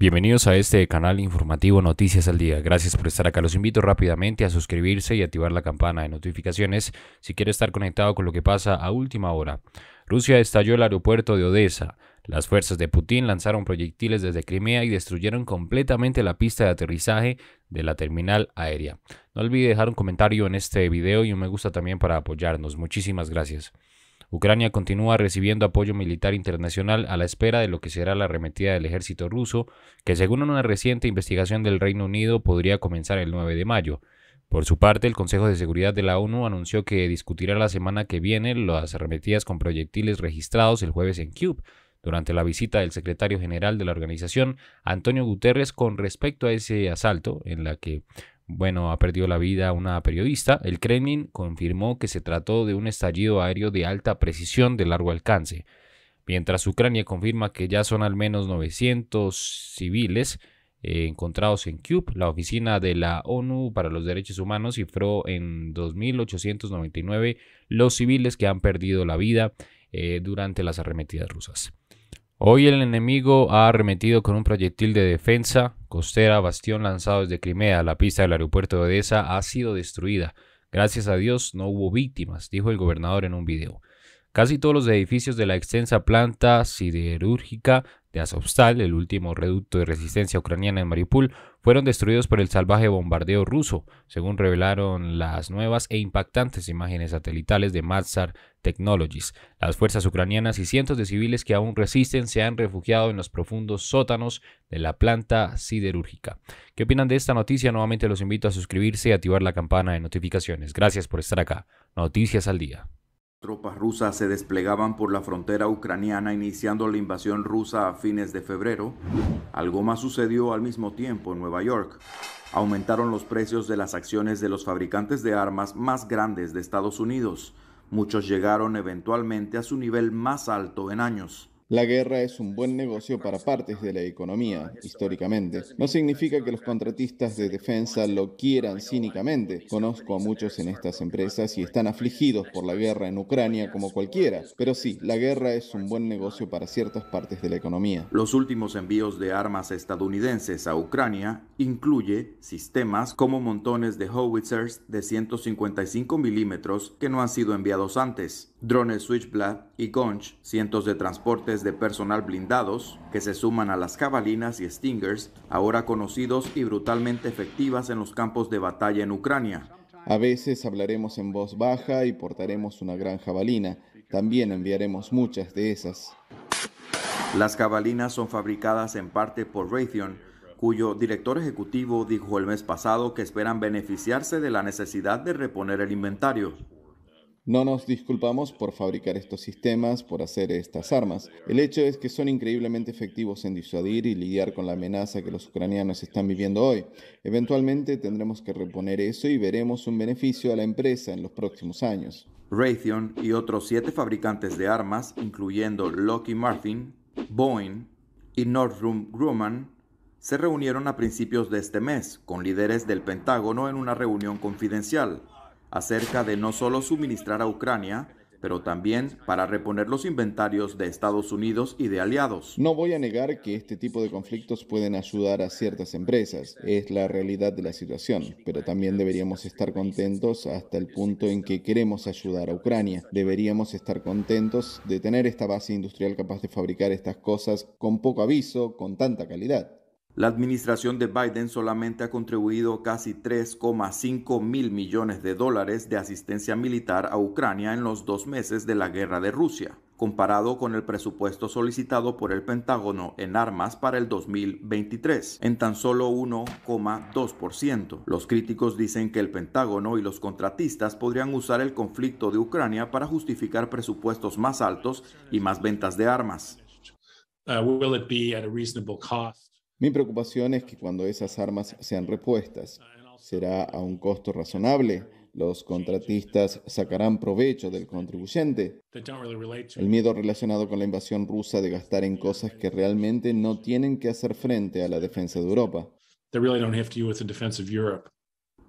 Bienvenidos a este canal informativo Noticias al Día. Gracias por estar acá. Los invito rápidamente a suscribirse y activar la campana de notificaciones si quiere estar conectado con lo que pasa a última hora. Rusia estalló el aeropuerto de Odessa. Las fuerzas de Putin lanzaron proyectiles desde Crimea y destruyeron completamente la pista de aterrizaje de la terminal aérea. No olvide dejar un comentario en este video y un me gusta también para apoyarnos. Muchísimas gracias. Ucrania continúa recibiendo apoyo militar internacional a la espera de lo que será la arremetida del ejército ruso, que según una reciente investigación del Reino Unido podría comenzar el 9 de mayo. Por su parte, el Consejo de Seguridad de la ONU anunció que discutirá la semana que viene las arremetidas con proyectiles registrados el jueves en Kiev, durante la visita del secretario general de la organización, Antonio Guterres, con respecto a ese asalto en la que bueno, ha perdido la vida una periodista, el Kremlin confirmó que se trató de un estallido aéreo de alta precisión de largo alcance, mientras Ucrania confirma que ya son al menos 900 civiles eh, encontrados en Kiev. La Oficina de la ONU para los Derechos Humanos cifró en 2.899 los civiles que han perdido la vida eh, durante las arremetidas rusas. Hoy el enemigo ha arremetido con un proyectil de defensa costera, bastión lanzado desde Crimea, la pista del aeropuerto de Odessa ha sido destruida. Gracias a Dios no hubo víctimas, dijo el gobernador en un video. Casi todos los edificios de la extensa planta siderúrgica de Azovstal, el último reducto de resistencia ucraniana en Mariupol, fueron destruidos por el salvaje bombardeo ruso, según revelaron las nuevas e impactantes imágenes satelitales de Mazar Technologies. Las fuerzas ucranianas y cientos de civiles que aún resisten se han refugiado en los profundos sótanos de la planta siderúrgica. ¿Qué opinan de esta noticia? Nuevamente los invito a suscribirse y activar la campana de notificaciones. Gracias por estar acá. Noticias al día. Tropas rusas se desplegaban por la frontera ucraniana iniciando la invasión rusa a fines de febrero. Algo más sucedió al mismo tiempo en Nueva York. Aumentaron los precios de las acciones de los fabricantes de armas más grandes de Estados Unidos. Muchos llegaron eventualmente a su nivel más alto en años. La guerra es un buen negocio para partes de la economía, históricamente. No significa que los contratistas de defensa lo quieran cínicamente. Conozco a muchos en estas empresas y están afligidos por la guerra en Ucrania como cualquiera. Pero sí, la guerra es un buen negocio para ciertas partes de la economía. Los últimos envíos de armas estadounidenses a Ucrania incluye sistemas como montones de howitzers de 155 milímetros que no han sido enviados antes drones Switchblad y Gonch, cientos de transportes de personal blindados que se suman a las jabalinas y Stingers, ahora conocidos y brutalmente efectivas en los campos de batalla en Ucrania. A veces hablaremos en voz baja y portaremos una gran jabalina. También enviaremos muchas de esas. Las jabalinas son fabricadas en parte por Raytheon, cuyo director ejecutivo dijo el mes pasado que esperan beneficiarse de la necesidad de reponer el inventario. No nos disculpamos por fabricar estos sistemas, por hacer estas armas. El hecho es que son increíblemente efectivos en disuadir y lidiar con la amenaza que los ucranianos están viviendo hoy. Eventualmente tendremos que reponer eso y veremos un beneficio a la empresa en los próximos años. Raytheon y otros siete fabricantes de armas, incluyendo Lockheed Martin, Boeing y Northrop Grumman, se reunieron a principios de este mes con líderes del Pentágono en una reunión confidencial acerca de no solo suministrar a Ucrania, pero también para reponer los inventarios de Estados Unidos y de aliados. No voy a negar que este tipo de conflictos pueden ayudar a ciertas empresas, es la realidad de la situación, pero también deberíamos estar contentos hasta el punto en que queremos ayudar a Ucrania. Deberíamos estar contentos de tener esta base industrial capaz de fabricar estas cosas con poco aviso, con tanta calidad. La administración de Biden solamente ha contribuido casi 3,5 mil millones de dólares de asistencia militar a Ucrania en los dos meses de la guerra de Rusia, comparado con el presupuesto solicitado por el Pentágono en armas para el 2023, en tan solo 1,2%. Los críticos dicen que el Pentágono y los contratistas podrían usar el conflicto de Ucrania para justificar presupuestos más altos y más ventas de armas. Uh, mi preocupación es que cuando esas armas sean repuestas, será a un costo razonable. Los contratistas sacarán provecho del contribuyente. El miedo relacionado con la invasión rusa de gastar en cosas que realmente no tienen que hacer frente a la defensa de Europa.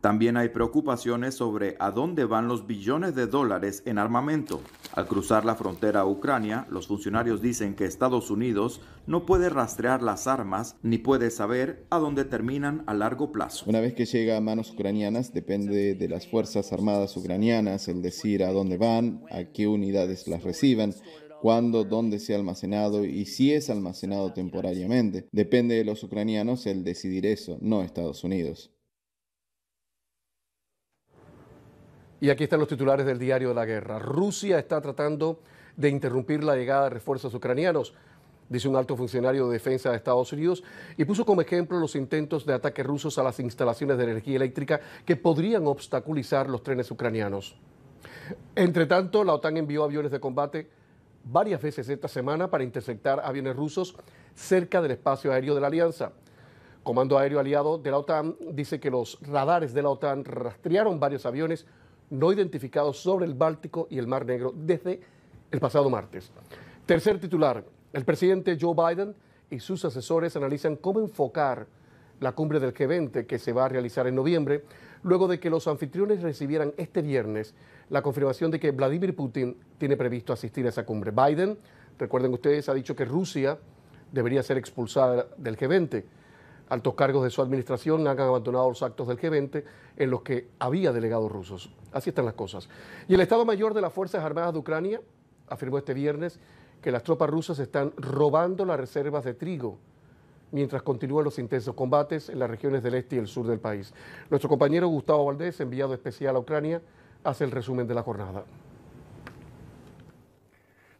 También hay preocupaciones sobre a dónde van los billones de dólares en armamento. Al cruzar la frontera a Ucrania, los funcionarios dicen que Estados Unidos no puede rastrear las armas ni puede saber a dónde terminan a largo plazo. Una vez que llega a manos ucranianas, depende de las Fuerzas Armadas ucranianas el decir a dónde van, a qué unidades las reciben, cuándo, dónde sea almacenado y si es almacenado temporariamente. Depende de los ucranianos el decidir eso, no Estados Unidos. Y aquí están los titulares del diario de la guerra. Rusia está tratando de interrumpir la llegada de refuerzos ucranianos, dice un alto funcionario de defensa de Estados Unidos, y puso como ejemplo los intentos de ataque rusos a las instalaciones de energía eléctrica que podrían obstaculizar los trenes ucranianos. Entre tanto, la OTAN envió aviones de combate varias veces esta semana para interceptar aviones rusos cerca del espacio aéreo de la Alianza. Comando Aéreo Aliado de la OTAN dice que los radares de la OTAN rastrearon varios aviones no identificados sobre el Báltico y el Mar Negro desde el pasado martes. Tercer titular, el presidente Joe Biden y sus asesores analizan cómo enfocar la cumbre del G20 que se va a realizar en noviembre, luego de que los anfitriones recibieran este viernes la confirmación de que Vladimir Putin tiene previsto asistir a esa cumbre. Biden, recuerden ustedes, ha dicho que Rusia debería ser expulsada del G20. Altos cargos de su administración han abandonado los actos del G20 en los que había delegados rusos. Así están las cosas. Y el Estado Mayor de las Fuerzas Armadas de Ucrania afirmó este viernes que las tropas rusas están robando las reservas de trigo mientras continúan los intensos combates en las regiones del este y el sur del país. Nuestro compañero Gustavo Valdés, enviado especial a Ucrania, hace el resumen de la jornada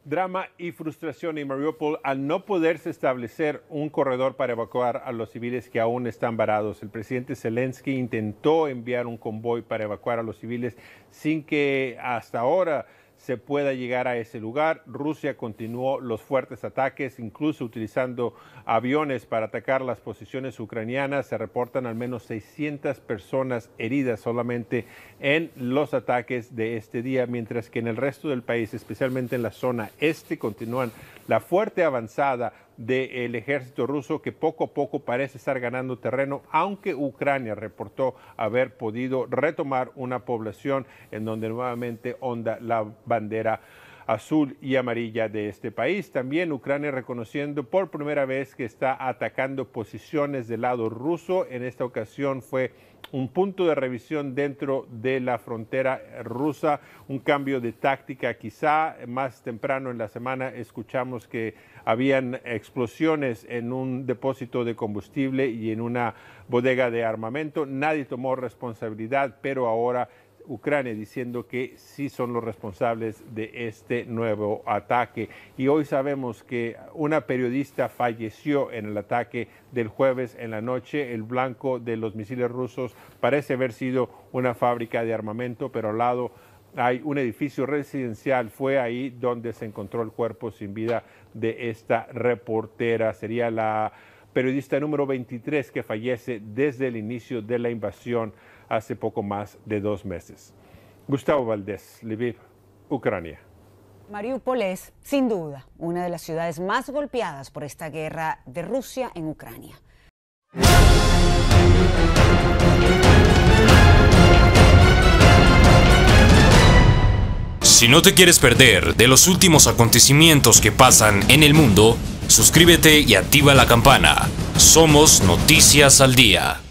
drama y frustración en Mariupol al no poderse establecer un corredor para evacuar a los civiles que aún están varados. El presidente Zelensky intentó enviar un convoy para evacuar a los civiles sin que hasta ahora se pueda llegar a ese lugar. Rusia continuó los fuertes ataques, incluso utilizando aviones para atacar las posiciones ucranianas. Se reportan al menos 600 personas heridas solamente en los ataques de este día, mientras que en el resto del país, especialmente en la zona este, continúan la fuerte avanzada del ejército ruso que poco a poco parece estar ganando terreno, aunque Ucrania reportó haber podido retomar una población en donde nuevamente onda la bandera azul y amarilla de este país. También Ucrania reconociendo por primera vez que está atacando posiciones del lado ruso. En esta ocasión fue un punto de revisión dentro de la frontera rusa, un cambio de táctica quizá. Más temprano en la semana escuchamos que habían explosiones en un depósito de combustible y en una bodega de armamento. Nadie tomó responsabilidad, pero ahora Ucrania diciendo que sí son los responsables de este nuevo ataque. Y hoy sabemos que una periodista falleció en el ataque del jueves en la noche. El blanco de los misiles rusos parece haber sido una fábrica de armamento, pero al lado hay un edificio residencial. Fue ahí donde se encontró el cuerpo sin vida de esta reportera. Sería la periodista número 23 que fallece desde el inicio de la invasión hace poco más de dos meses. Gustavo Valdés, Lviv, Ucrania. Mariupol es, sin duda, una de las ciudades más golpeadas por esta guerra de Rusia en Ucrania. Si no te quieres perder de los últimos acontecimientos que pasan en el mundo, suscríbete y activa la campana. Somos Noticias al Día.